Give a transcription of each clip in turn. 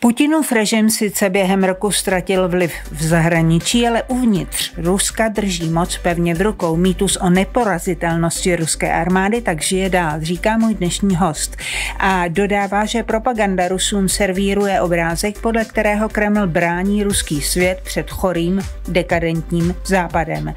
Putinův režim sice během roku ztratil vliv v zahraničí, ale uvnitř Ruska drží moc pevně v rukou. Mýtus o neporazitelnosti ruské armády tak žije dál, říká můj dnešní host. A dodává, že propaganda Rusům servíruje obrázek, podle kterého Kreml brání ruský svět před chorým, dekadentním západem.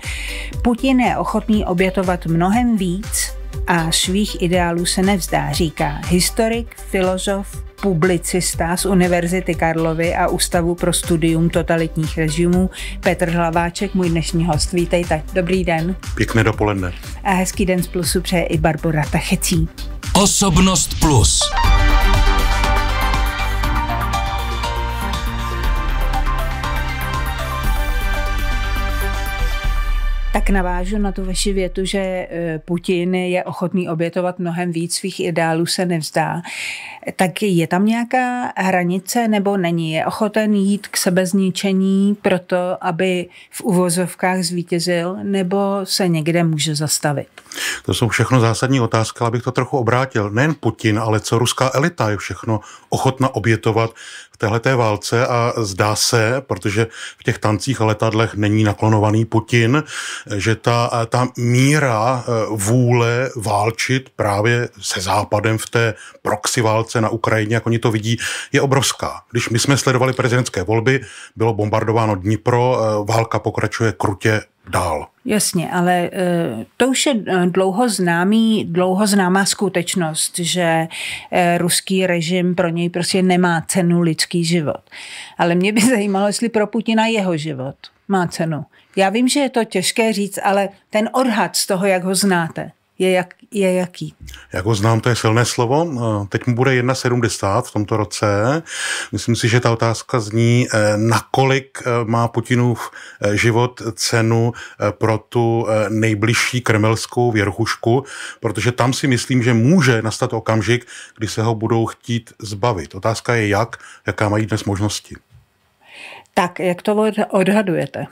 Putin je ochotný obětovat mnohem víc, a svých ideálů se nevzdá, říká historik, filozof, publicista z Univerzity Karlovy a Ústavu pro studium totalitních režimů Petr Hlaváček, můj dnešní host. Vítejte. Dobrý den. Pěkné dopoledne. A hezký den z Plusu přeje i Barbara Tachecí. Osobnost Plus. Tak navážu na tu vaši větu, že eh, Putin je ochotný obětovat mnohem víc svých ideálů, se nevzdá. Tak je tam nějaká hranice nebo není? Je ochoten jít k sebezničení proto, aby v uvozovkách zvítězil nebo se někde může zastavit? To jsou všechno zásadní otázky, abych to trochu obrátil. Nejen Putin, ale co ruská elita je všechno ochotna obětovat téhleté válce a zdá se, protože v těch tancích a letadlech není naklonovaný Putin, že ta, ta míra eh, vůle válčit právě se Západem v té proxy válce na Ukrajině, jak oni to vidí, je obrovská. Když my jsme sledovali prezidentské volby, bylo bombardováno Dnipro, eh, válka pokračuje krutě dál. Jasně, ale eh, to už je eh, dlouho, známý, dlouho známá skutečnost, že eh, ruský režim pro něj prostě nemá cenu lidský život. Ale mě by zajímalo, jestli pro Putina jeho život má cenu. Já vím, že je to těžké říct, ale ten odhad z toho, jak ho znáte je, jak, je jaký. Jak ho znám, to je silné slovo. Eh, teď mu bude 1,70 v tomto roce. Myslím si, že ta otázka zní, eh, nakolik eh, má Putinův život cenu pro tu nejbližší kremelskou věrchušku, protože tam si myslím, že může nastat okamžik, kdy se ho budou chtít zbavit. Otázka je jak, jaká mají dnes možnosti. Tak, jak to odhadujete?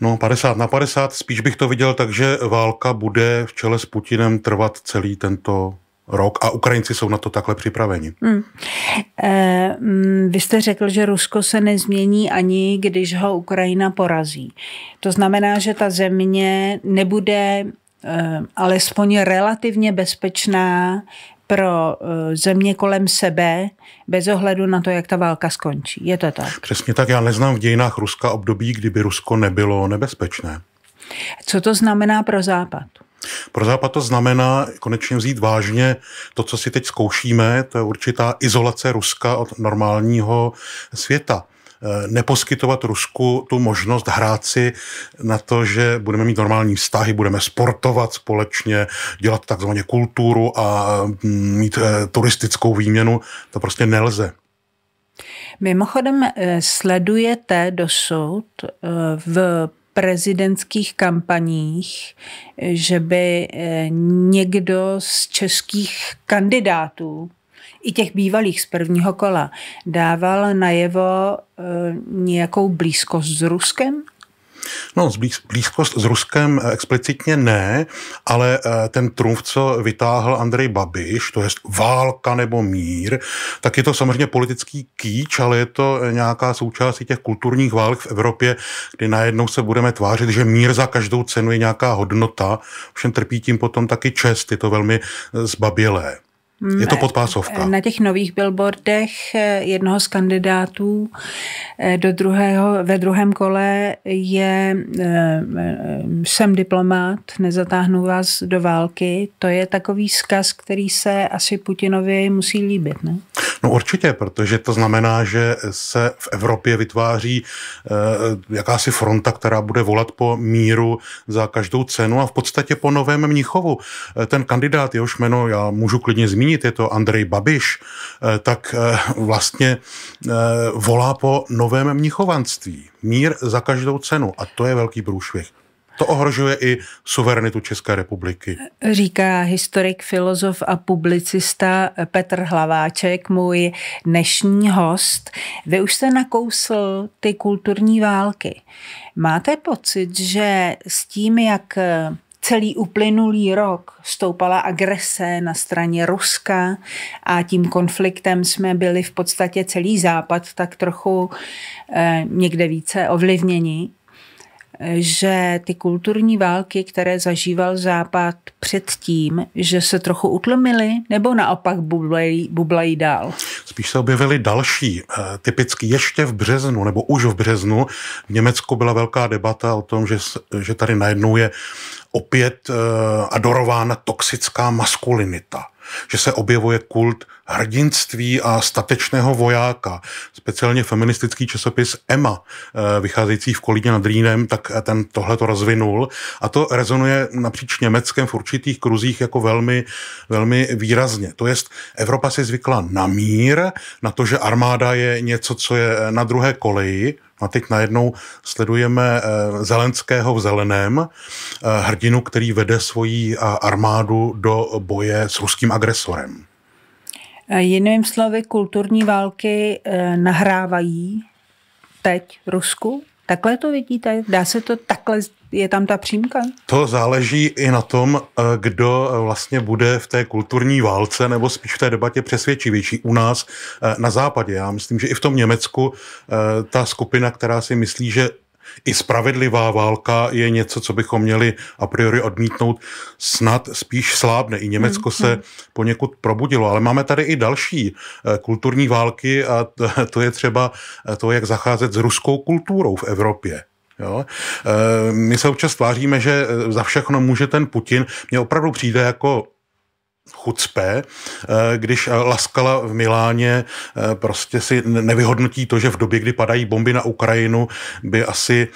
No 50 na 50, spíš bych to viděl tak, že válka bude v čele s Putinem trvat celý tento rok a Ukrajinci jsou na to takhle připraveni. Hmm. E, vy jste řekl, že Rusko se nezmění ani, když ho Ukrajina porazí. To znamená, že ta země nebude eh, alespoň relativně bezpečná pro eh, země kolem sebe, bez ohledu na to, jak ta válka skončí. Je to tak? Přesně tak. Já neznám v dějinách Ruska období, kdyby Rusko nebylo nebezpečné. Co to znamená pro Západ? Pro Západ to znamená konečně vzít vážně to, co si teď zkoušíme, to je určitá izolace Ruska od normálního světa. Eh, neposkytovat Rusku tu možnost hrát si na to, že budeme mít normální vztahy, budeme sportovat společně, dělat takzvaně kulturu a mm, mít eh, turistickou výměnu, to prostě nelze. Mimochodem eh, sledujete dosud v prezidentských kampaních, že by někdo z českých kandidátů i těch bývalých z prvního kola, dával najevo eh, nějakou blízkost s Ruskem? No, blízkost s Ruskem eh, explicitně ne, ale eh, ten trumf, co vytáhl Andrej Babiš, to je válka nebo mír, tak je to samozřejmě politický kýč, ale je to nějaká součást těch kulturních válk v Evropě, kdy najednou se budeme tvářit, že mír za každou cenu je nějaká hodnota, všem trpí tím potom taky čest, je to velmi zbabělé. Hmm. Je to podpásovka. Na těch nových billboardech eh, jednoho z kandidátů eh, do druhého, ve druhém kole je eh, jsem diplomát, nezatáhnu vás do války. To je takový zkaz, který se asi Putinovi musí líbit. Ne? No určitě, protože to znamená, že se v Evropě vytváří eh, jakási fronta, která bude volat po míru za každou cenu a v podstatě po novém Mnichovu. Eh, ten kandidát, jehož jméno já můžu klidně zmínit, je to Andrej Babiš, eh, tak vlastně volá po novém mnichovanství. Mír za každou cenu a to je velký průšvih. To ohrožuje i suverenitu České republiky. Říká historik, filozof a publicista Petr Hlaváček, můj dnešní host. Vy už jste nakousl ty kulturní války. Máte pocit, že s tím, jak celý uplynulý rok stoupala agrese na straně Ruska a tím konfliktem jsme byli v podstatě celý západ tak trochu eh, někde více ovlivněni že ty kulturní války, které zažíval Západ předtím, že se trochu utlmily, nebo naopak bublají, bublají dál? Spíš se objevily další. Eh, typicky ještě v březnu, nebo už v březnu, v Německu byla velká debata o tom, že, že tady najednou je opět eh, adorována toxická maskulinita že se objevuje kult hrdinství a statečného vojáka. Speciálně feministický časopis Emma, eh, vycházející v Kolíně nad Rýnem, tak eh, ten tohle to rozvinul a to rezonuje napříč Německem v určitých kruzích jako velmi, velmi výrazně. To jest, Evropa si zvykla na mír, na to, že armáda je něco, co je eh, na druhé koleji, a teď najednou sledujeme eh, Zelenského v zeleném, eh, hrdinu, který vede svoji eh, armádu do boje s ruským agresorem. Jiným slovy, kulturní války nahrávají teď Rusku? Takhle to vidíte? Dá se to takhle je tam ta přímka? To záleží i na tom, eh, kdo eh, vlastně bude v té kulturní válce nebo spíš v té debatě přesvědčivější u nás eh, na západě. Já myslím, že i v tom Německu ta skupina, která si myslí, že i spravedlivá válka je něco, co bychom měli a priori odmítnout, snad spíš slábne. I Německo se mhm. poněkud probudilo, ale máme tady i další kulturní války a to je třeba to, jak zacházet s ruskou kulturou v Evropě. Jo? E, my se občas tváříme, že eh, za všechno může ten Putin. Mně opravdu přijde jako chucpe, eh, když Laskala v Miláně prostě si nevyhodnotí to, že v době, kdy padají bomby na Ukrajinu, by asi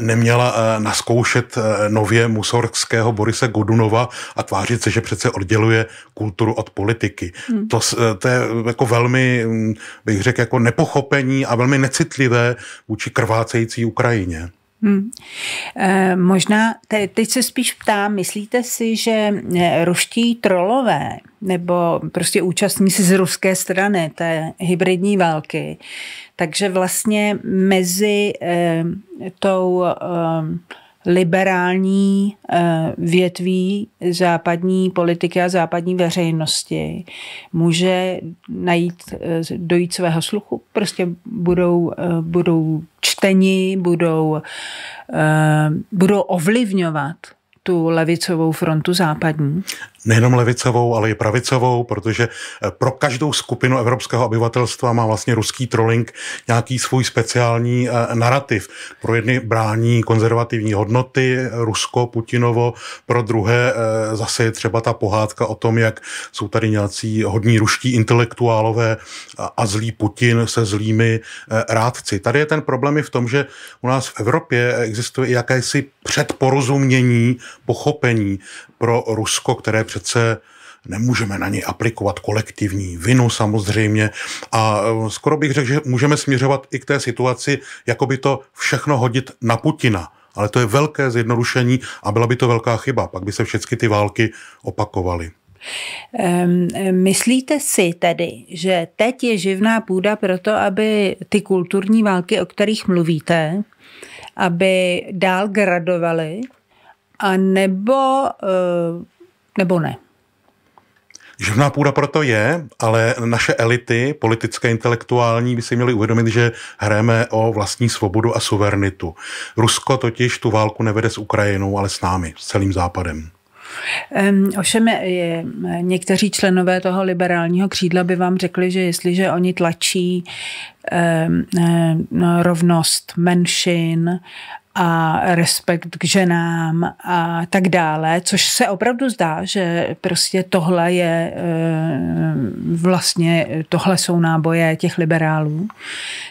neměla naskoušet nově musorského Borise Godunova a tvářit se, že přece odděluje kulturu od politiky. Hmm. To, to je jako velmi, hm, bych řekl, jako nepochopení a velmi necitlivé vůči krvácející Ukrajině. Hmm. E, možná, te, teď se spíš ptám, myslíte si, že eh, ruští trolové nebo prostě účastníci z ruské strany té hybridní války, takže vlastně mezi e, tou e, liberální eh, větví západní politiky a západní veřejnosti může najít, eh, dojít svého sluchu. Prostě budou, eh, budou čteni, budou, budou ovlivňovat tu levicovou frontu západní? Nejenom levicovou, ale i pravicovou, protože eh, pro každou skupinu evropského obyvatelstva má vlastně ruský trolling nějaký svůj speciální eh, narrativ. Pro jedny brání konzervativní hodnoty, eh, Rusko, Putinovo, pro druhé zase je třeba ta pohádka o tom, jak jsou tady nějací hodní ruští intelektuálové a zlý Putin se zlými rádci. Tady je ten problém i v tom, že u nás v Evropě existuje i jakési předporozumění pochopení pro Rusko, které přece nemůžeme na něj aplikovat kolektivní vinu samozřejmě a eh, skoro bych řekl, že můžeme směřovat i k té situaci, jako by to všechno hodit na Putina. Ale to je velké zjednodušení a byla by to velká chyba. Pak by se všechny ty války opakovaly. Um, myslíte si tedy, že teď je živná půda pro to, aby ty kulturní války, o kterých mluvíte, aby dál gradovaly a nebo, eh, nebo ne. Živná půda proto je, ale naše elity, politické, intelektuální, by si měly uvědomit, že hrajeme o vlastní svobodu a suverenitu. Rusko totiž tu válku nevede s Ukrajinou, ale s námi, s celým západem. Um, ovšem, je, někteří členové toho liberálního křídla by vám řekli, že jestliže oni tlačí um, um, rovnost menšin a respekt k ženám a tak dále, což se opravdu zdá, že prostě tohle je eh, vlastně, tohle jsou náboje těch liberálů,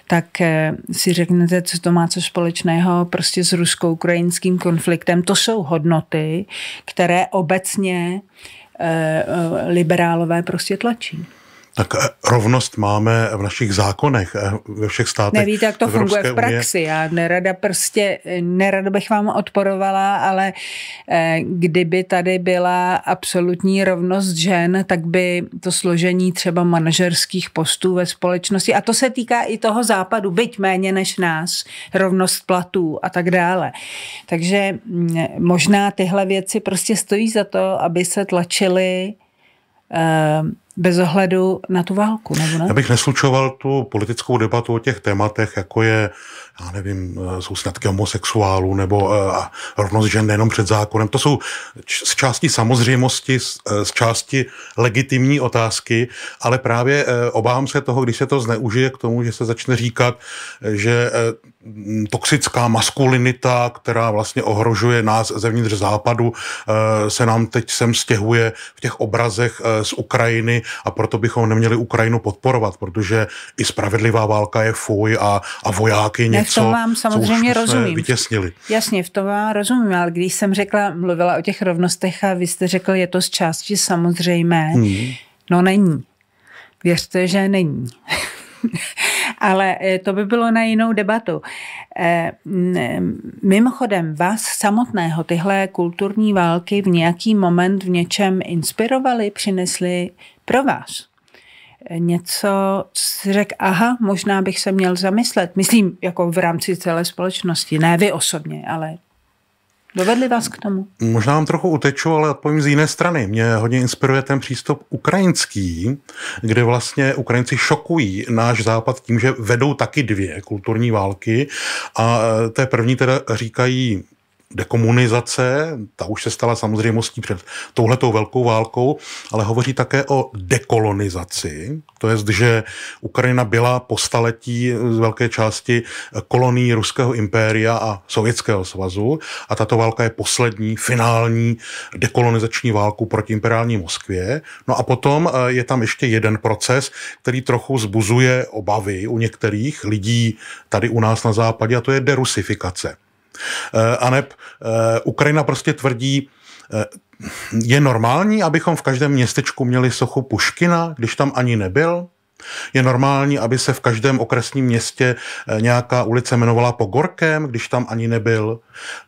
tak eh, si řeknete, co to má co společného prostě s rusko-ukrajinským konfliktem. To jsou hodnoty, které obecně eh, liberálové prostě tlačí tak eh, rovnost máme v našich zákonech eh, ve všech státech. Nevíte, jak to Evropské funguje v praxi. Unie. Já nerada prostě, eh, nerada bych vám odporovala, ale kdyby tady byla absolutní rovnost žen, tak by to složení třeba manažerských postů ve společnosti, a to se týká i toho západu, byť méně než nás, rovnost platů a tak dále. Takže mm, možná tyhle věci prostě stojí za to, aby se tlačily bez ohledu na tu válku, nebo ne? Já bych neslučoval tu politickou debatu o těch tématech, jako je, já nevím, jsou snadky homosexuálů nebo eh, a rovnost žen nejenom před zákonem. To jsou z části samozřejmosti, eh, z části legitimní otázky, ale právě eh, obávám se toho, když se to zneužije k tomu, že se začne říkat, že toxická maskulinita, která vlastně ohrožuje nás zevnitř západu, se nám teď sem stěhuje v těch obrazech z Ukrajiny, a proto bychom neměli Ukrajinu podporovat, protože i spravedlivá válka je fuj a, a vojáky něco, ne, v tom vám samozřejmě co už rozumím. vytěsnili. Jasně, v tom vám rozumím, ale když jsem řekla, mluvila o těch rovnostech a vy jste řekl, je to z části samozřejmé, hmm. no není. Věřte, že není. Ale eh, to by bylo na jinou debatu. Eh, eh, mimochodem, vás samotného tyhle kulturní války v nějaký moment v něčem inspirovaly, přinesly pro vás eh, něco si řekl, aha, možná bych se měl zamyslet. Myslím, jako v rámci celé společnosti, ne vy osobně, ale dovedli vás k tomu? Možná vám trochu uteču, ale odpovím z jiné strany. Mě hodně inspiruje ten přístup ukrajinský, kde vlastně Ukrajinci šokují náš západ tím, že vedou taky dvě kulturní války a eh, té první teda říkají dekomunizace, ta už se stala samozřejmostí před touhletou velkou válkou, ale hovoří také o dekolonizaci, to je, že Ukrajina byla po staletí z velké části kolonií Ruského impéria a Sovětského svazu a tato válka je poslední, finální dekolonizační válku proti imperiální Moskvě. No a potom eh, je tam ještě jeden proces, který trochu zbuzuje obavy u některých lidí tady u nás na západě a to je derusifikace Eh, Aneb eh, Ukrajina prostě tvrdí, eh, je normální, abychom v každém městečku měli sochu Puškina, když tam ani nebyl? Je normální, aby se v každém okresním městě eh, nějaká ulice jmenovala Gorkem, když tam ani nebyl.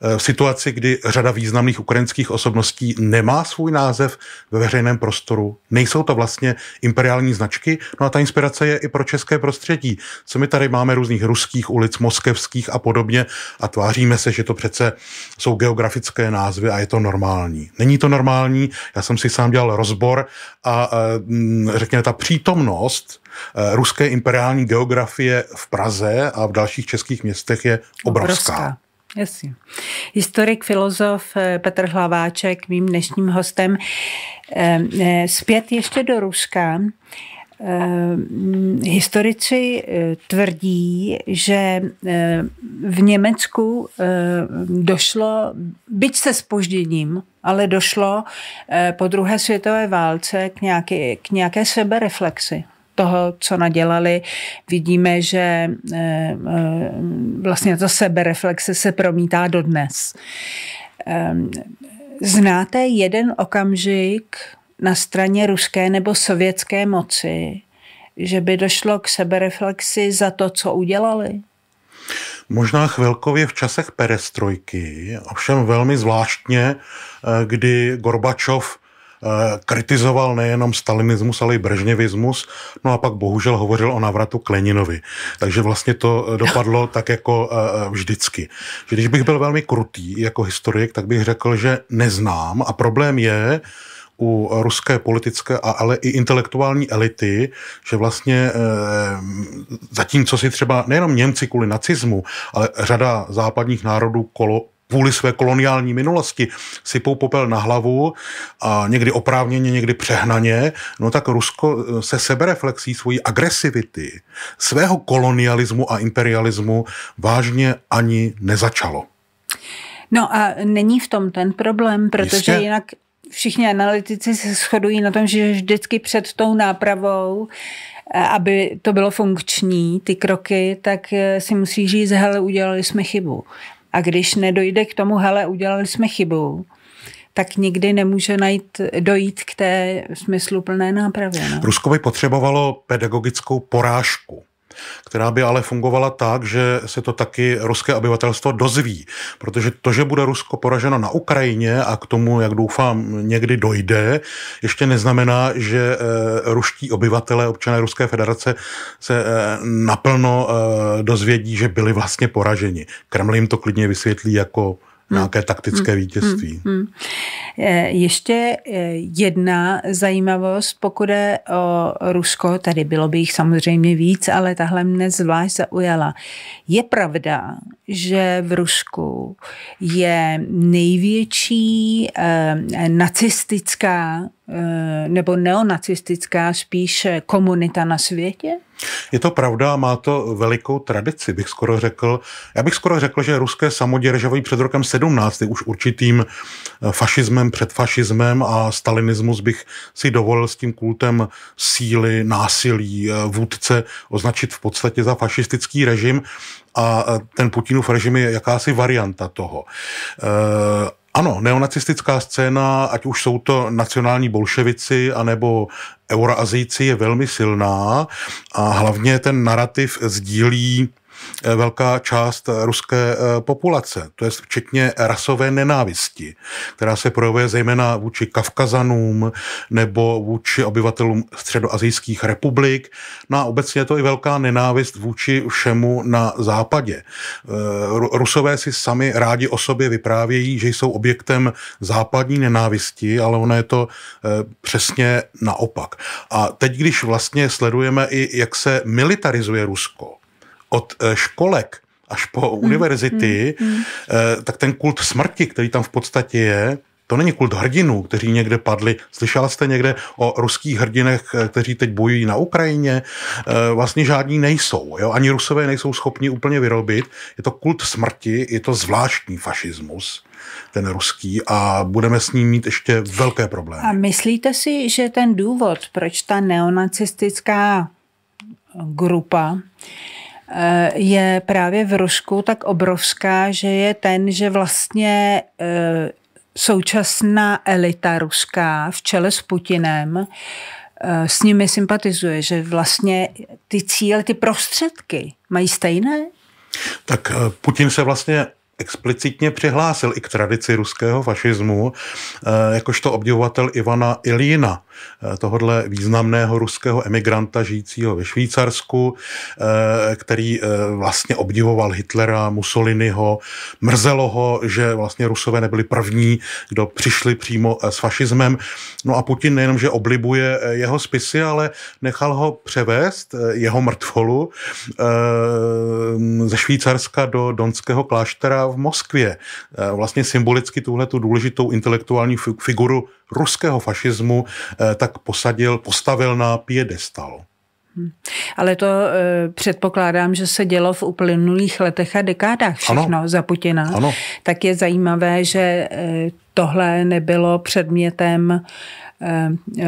Eh, v situaci, kdy řada významných ukrajinských osobností nemá svůj název ve veřejném prostoru, nejsou to vlastně imperiální značky. No a ta inspirace je i pro české prostředí. Co my tady máme různých ruských ulic, moskevských a podobně a tváříme se, že to přece jsou geografické názvy a je to normální. Není to normální, já jsem si sám dělal rozbor a eh, řekněme ta přítomnost Eh, ruské imperiální geografie v Praze a v dalších českých městech je obrovská. obrovská. Jasně. Historik, filozof eh, Petr Hlaváček, mým dnešním hostem. Eh, zpět ještě do Ruska. Mm, historici tvrdí, že v Německu došlo, byť se spožděním, ale došlo po druhé světové válce k nějaké, k nějaké sebereflexi toho, co nadělali, vidíme, že eh, eh, vlastně ta sebereflexe se promítá dodnes. Ehm, znáte jeden okamžik na straně ruské nebo sovětské moci, že by došlo k sebereflexi za to, co udělali? Možná chvilkově v časech perestrojky, ovšem velmi zvláštně, eh, kdy Gorbačov Eh, kritizoval nejenom stalinismus, ale i brežněvismus, no a pak bohužel hovořil o návratu Leninovi. Takže vlastně to eh, dopadlo tak jako eh, vždycky. Že když bych byl velmi krutý jako historik, tak bych řekl, že neznám a problém je, u ruské politické, a ale i intelektuální elity, že vlastně e, zatímco si třeba nejenom Němci kvůli nacismu, ale řada západních národů kolo, kvůli své koloniální minulosti sypou popel na hlavu a někdy oprávněně, někdy přehnaně, no tak Rusko eh, se sebereflexí svojí agresivity, svého kolonialismu a imperialismu vážně ani nezačalo. No a není v tom ten problém, protože Jistě. jinak všichni analytici se shodují na tom, že vždycky před tou nápravou, eh, aby to bylo funkční, ty kroky, tak eh, si musí říct, hele, udělali jsme chybu. A když nedojde k tomu, hele, udělali jsme chybu, tak nikdy nemůže najít, dojít k té smysluplné nápravě. No. Rusko by potřebovalo pedagogickou porážku která by ale fungovala tak, že se to taky ruské obyvatelstvo dozví. Protože to, že bude Rusko poraženo na Ukrajině a k tomu, jak doufám, někdy dojde, ještě neznamená, že eh, ruští obyvatelé, občané Ruské federace se eh, naplno eh, dozvědí, že byli vlastně poraženi. Kreml jim to klidně vysvětlí jako nějaké taktické hmm. hmm vítězství. Hmm. hmm. Eh, ještě eh, jedna zajímavost, pokud je o Rusko, tady bylo by jich samozřejmě víc, ale tahle mne zvlášť zaujala. Je pravda, že v Rusku je největší eh, nacistická eh, nebo neonacistická spíše komunita na světě? Je to pravda, má to velikou tradici, bych skoro řekl. Já bych skoro řekl, že ruské samoděržaví před rokem 17. už určitým eh, fašismem, fašismem a stalinismus bych si dovolil s tím kultem síly, násilí, eh, vůdce označit v podstatě za fašistický režim a eh, ten Putinův režim je jakási varianta toho. E- ano, neonacistická scéna, ať už jsou to nacionální bolševici, anebo Euroazijci je velmi silná a hlavně ten narrativ sdílí Eh, velká část eh, ruské eh, populace, to je včetně rasové nenávisti, která se projevuje zejména vůči Kavkazanům nebo vůči obyvatelům středoazijských republik. No a obecně je to i velká nenávist vůči všemu na západě. Rusové si sami rádi o sobě vyprávějí, že jsou objektem západní nenávisti, ale ono je to přesně naopak. A teď, když vlastně sledujeme i, jak se militarizuje Rusko, od eh, školek až po mm, univerzity, mm, mm. Eh, tak ten kult smrti, který tam v podstatě je, to není kult hrdinů, kteří někde padli. Slyšela jste někde o ruských hrdinech, eh, kteří teď bojují na Ukrajině? Vlastně žádní nejsou. Jo? Ani rusové nejsou schopni úplně vyrobit. Je to kult smrti, je to zvláštní fašismus ten ruský a budeme s ním mít ještě velké problémy. A myslíte si, že ten důvod, proč ta neonacistická grupa Eh, je právě v Rusku tak obrovská, že je ten, že vlastně eh, současná elita ruská v čele s Putinem eh, s nimi sympatizuje, že vlastně ty cíle, ty prostředky mají stejné? Tak Putin se vlastně explicitně přihlásil i k tradici ruského fašismu, eh, jakožto obdivovatel Ivana Ilína, eh, tohodle významného ruského emigranta žijícího ve Švýcarsku, eh, který vlastně obdivoval Hitlera, Mussoliniho, mrzelo ho, že vlastně Rusové nebyli první, kdo přišli přímo s fašismem. No a Putin nejenom, že oblibuje jeho spisy, ale nechal ho převést, jeho mrtvolu, ze Švýcarska do Donského kláštera v Moskvě. Eh, vlastně symbolicky tuhle tu důležitou intelektuální figuru ruského fašismu eh, tak posadil, postavil na piedestal. Hm. Ale to e, předpokládám, že se dělo v uplynulých letech a dekádách všechno ano. za Putina. Ano. Tak je zajímavé, že e, tohle nebylo předmětem e,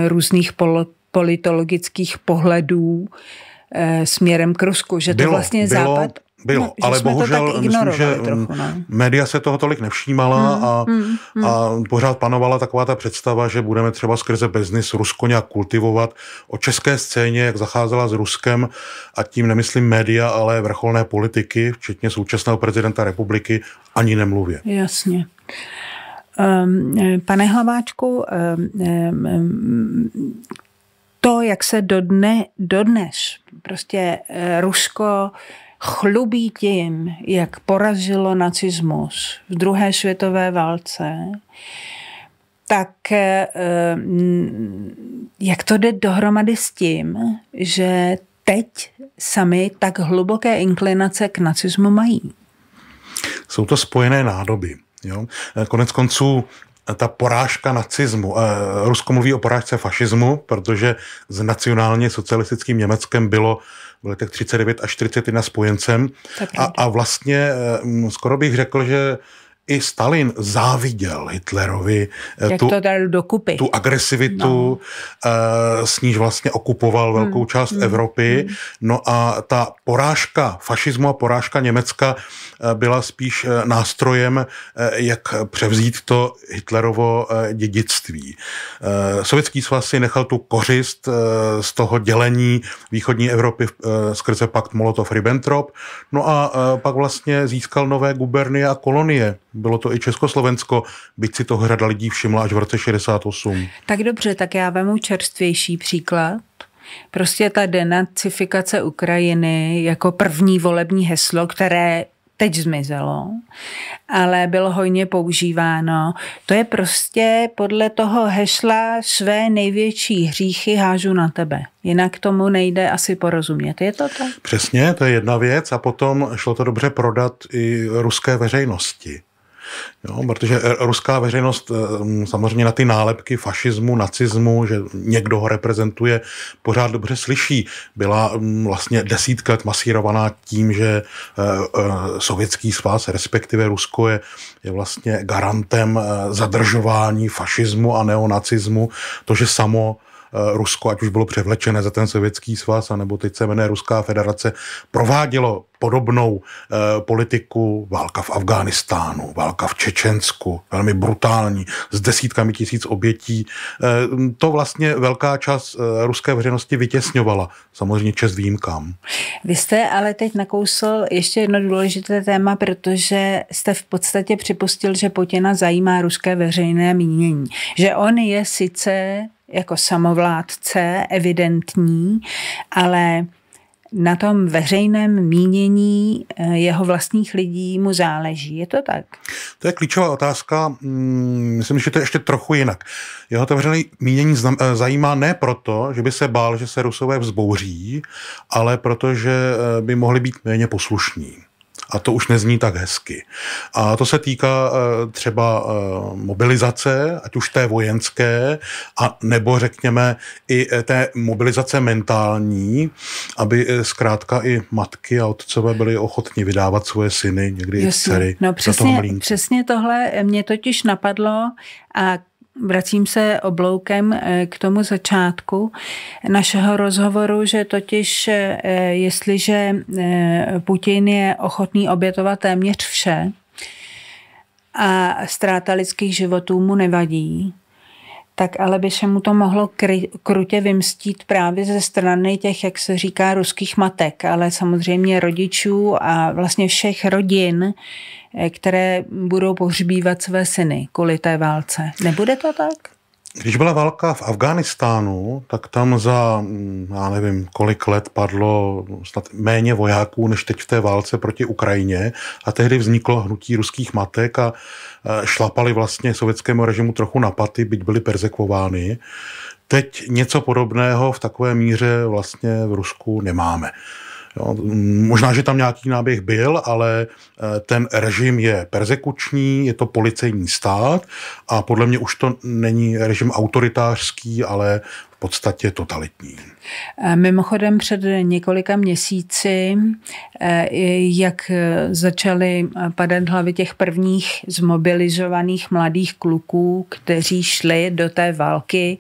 různých pol, politologických pohledů e, směrem k Rusku, že bylo, to vlastně bylo, Západ bylo, no, ale bohužel myslím, že mm, trochu, no. média se toho tolik nevšímala mm, a, mm, mm. a pořád panovala taková ta představa, že budeme třeba skrze biznis Rusko nějak kultivovat o české scéně, jak zacházela s Ruskem a tím nemyslím média, ale vrcholné politiky, včetně současného prezidenta republiky, ani nemluvě. Jasně. Um, pane Hlaváčku, um, um, to, jak se dodne, dodnes prostě eh, Rusko chlubí tím, jak porazilo nacismus v druhé světové válce, tak eh, mm, jak to jde dohromady s tím, že teď sami tak hluboké inklinace k nacismu mají? Jsou to spojené nádoby. Jo? Eh, konec konců eh, ta porážka nacismu. Rusko mluví o porážce fašismu, protože s nacionálně socialistickým Německem bylo v letech 39 až 41 spojencem. A, a vlastně eh, skoro bych řekl, že i Stalin záviděl Hitlerovi eh, tu, to dal dokupy. tu agresivitu, no. Eh, s níž vlastně okupoval velkou hmm. část hmm. Evropy. Hmm. No a ta porážka fašismu a porážka Německa eh, byla spíš nástrojem, jak převzít to Hitlerovo dědictví. Sovětský svaz si nechal tu kořist z toho dělení východní Evropy skrze pakt Molotov-Ribbentrop, no a pak vlastně získal nové gubernie a kolonie bylo to i Československo, byť si to hrada lidí všimla až v roce 68. Tak dobře, tak já vemu čerstvější příklad. Prostě ta denacifikace Ukrajiny jako první volební heslo, které teď zmizelo, ale bylo hojně používáno. To je prostě podle toho hešla své největší hříchy hážu na tebe. Jinak tomu nejde asi porozumět. Je to to? Přesně, to je jedna věc. A potom šlo to dobře prodat i ruské veřejnosti. Jo, protože eh, ruská veřejnost eh, samozřejmě na ty nálepky fašismu, nacismu, že někdo ho reprezentuje, pořád dobře slyší. Byla vlastně desítky let masírovaná tím, že eh, sovětský svaz, respektive Rusko, je, je vlastně garantem zadržování fašismu a neonacismu. To, že samo Eh, Rusko, ať už bylo převlečené za ten sovětský svaz, anebo teď se jmenuje Ruská federace, provádělo podobnou eh, politiku, válka v Afghánistánu, válka v Čečensku, velmi brutální, s desítkami tisíc obětí. Eh, to vlastně velká část eh, ruské veřejnosti vytěsňovala, samozřejmě čest výjimkám. Vy jste ale teď nakousl ještě jedno důležité téma, protože jste v podstatě připustil, že Potěna zajímá ruské veřejné mínění. Že on je sice jako samovládce evidentní, ale na tom veřejném mínění eh, jeho vlastních lidí mu záleží. Je to tak? To je klíčová otázka. Mm, myslím, že to je ještě trochu jinak. Jeho to veřejné mínění eh, zajímá ne proto, že by se bál, že se Rusové vzbouří, ale protože eh, by mohli být méně poslušní a to už nezní tak hezky. A to se týká eh, třeba eh, mobilizace, ať už té vojenské, a nebo řekněme i eh, té mobilizace mentální, aby zkrátka i matky a otcové byly ochotni vydávat svoje syny, někdy Jasně. i dcery. No přesně, přesně tohle mě totiž napadlo a Vracím se obloukem eh, k tomu začátku našeho rozhovoru, že totiž eh, jestliže eh, Putin je ochotný obětovat téměř vše a ztráta lidských životů mu nevadí, tak ale by se mu to mohlo kry, krutě vymstít právě ze strany těch, jak se říká, ruských matek, ale samozřejmě rodičů a vlastně všech rodin, Eh, které budou pohřbívat své syny kvůli té válce. Nebude to tak? Když byla válka v Afghánistánu, tak tam za, mm, já nevím, kolik let padlo snad méně vojáků než teď v té válce proti Ukrajině a tehdy vzniklo hnutí ruských matek a eh, šlapali vlastně sovětskému režimu trochu na paty, byť byly persekvovány. Teď něco podobného v takové míře vlastně v Rusku nemáme. Jo, možná, že tam nějaký náběh byl, ale eh, ten režim je persekuční, je to policejní stát a podle mě už to není režim autoritářský, ale podstatě totalitní. Eh, mimochodem před několika měsíci, eh, jak eh, začaly padat hlavy těch prvních zmobilizovaných mladých kluků, kteří šli do té války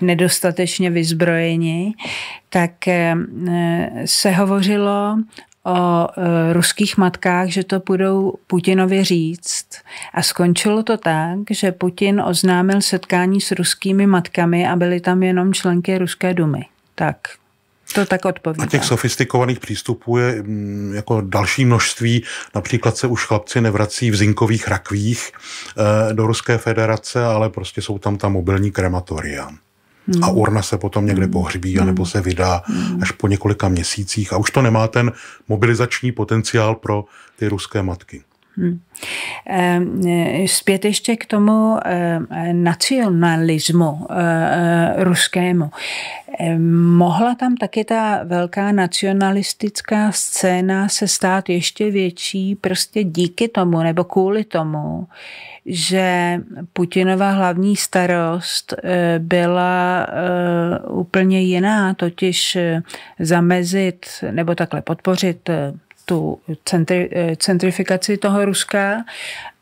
nedostatečně vyzbrojeni, tak se hovořilo o e, ruských matkách, že to budou Putinovi říct. A skončilo to tak, že Putin oznámil setkání s ruskými matkami a byly tam jenom členky ruské dumy. Tak, to tak odpovídá. A těch sofistikovaných přístupů je mm, jako další množství. Například se už chlapci nevrací v zinkových rakvích e, do Ruské federace, ale prostě jsou tam ta mobilní krematoria. Hmm. A urna se potom někde hmm. pohřbí, hmm. anebo se vydá hmm. až po několika měsících. A už to nemá ten mobilizační potenciál pro ty ruské matky. Hmm. Eh, zpět ještě k tomu eh, nacionalismu eh, ruskému. Mohla tam taky ta velká nacionalistická scéna se stát ještě větší prostě díky tomu nebo kvůli tomu, že Putinova hlavní starost eh, byla eh, úplně jiná, totiž eh, zamezit nebo takhle podpořit tu centri, centrifikaci toho Ruska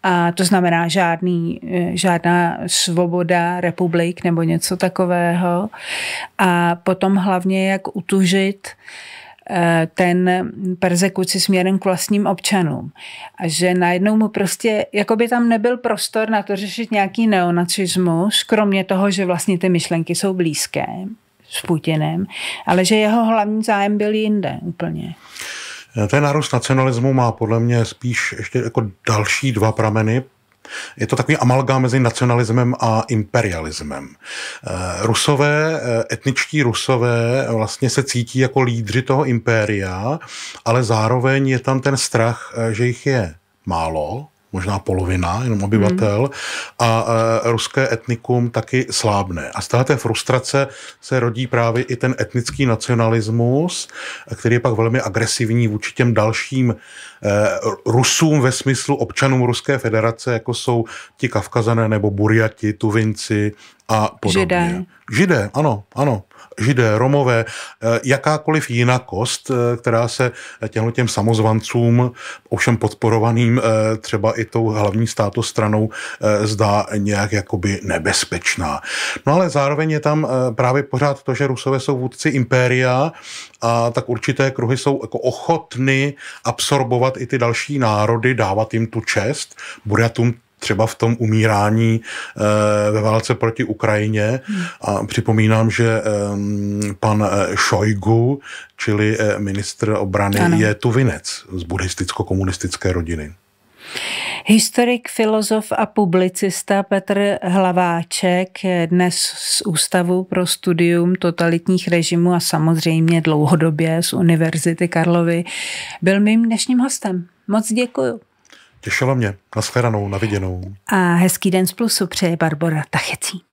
a to znamená žádný, eh, žádná svoboda republik nebo něco takového. A potom hlavně, jak utužit eh, ten persekuci směrem k vlastním občanům. A že najednou mu prostě, jako by tam nebyl prostor na to řešit nějaký neonacismus, kromě toho, že vlastně ty myšlenky jsou blízké s Putinem, ale že jeho hlavní zájem byl jinde úplně. Eh, ten nárůst nacionalismu má podle mě spíš ještě jako další dva prameny. Je to takový amalgám mezi nacionalismem a imperialismem. Eh, rusové, eh, etničtí rusové vlastně se cítí jako lídři toho impéria, ale zároveň je tam ten strach, že jich je málo, možná polovina jenom obyvatel hmm. a e, ruské etnikum taky slábne. A z té frustrace se rodí právě i ten etnický nacionalismus, který je pak velmi agresivní vůči těm dalším e, Rusům ve smyslu občanům Ruské federace, jako jsou ti Kavkazané nebo Buriati, Tuvinci a podobně. Židé. Židé, ano, ano. Židé, Romové, eh, jakákoliv jinakost, eh, která se těmhle těm samozvancům, ovšem podporovaným eh, třeba i tou hlavní státostranou, zdá nějak jakoby nebezpečná. No ale zároveň je tam právě pořád to, že Rusové jsou vůdci impéria a tak určité kruhy jsou jako ochotny absorbovat i ty další národy, dávat jim tu čest, Burjatům třeba v tom umírání eh, ve válce proti Ukrajině. Hmm. A připomínám, že ehm, pan eh, Šojgu, čili eh, ministr obrany, ano. je tuvinec z buddhisticko-komunistické rodiny. Historik, filozof a publicista Petr Hlaváček dnes z Ústavu pro studium totalitních režimů a samozřejmě dlouhodobě z Univerzity Karlovy byl mým dnešním hostem. Moc děkuju. Těšilo mě. Naschledanou, naviděnou. A hezký den z Plusu přeje Barbara Tachecí.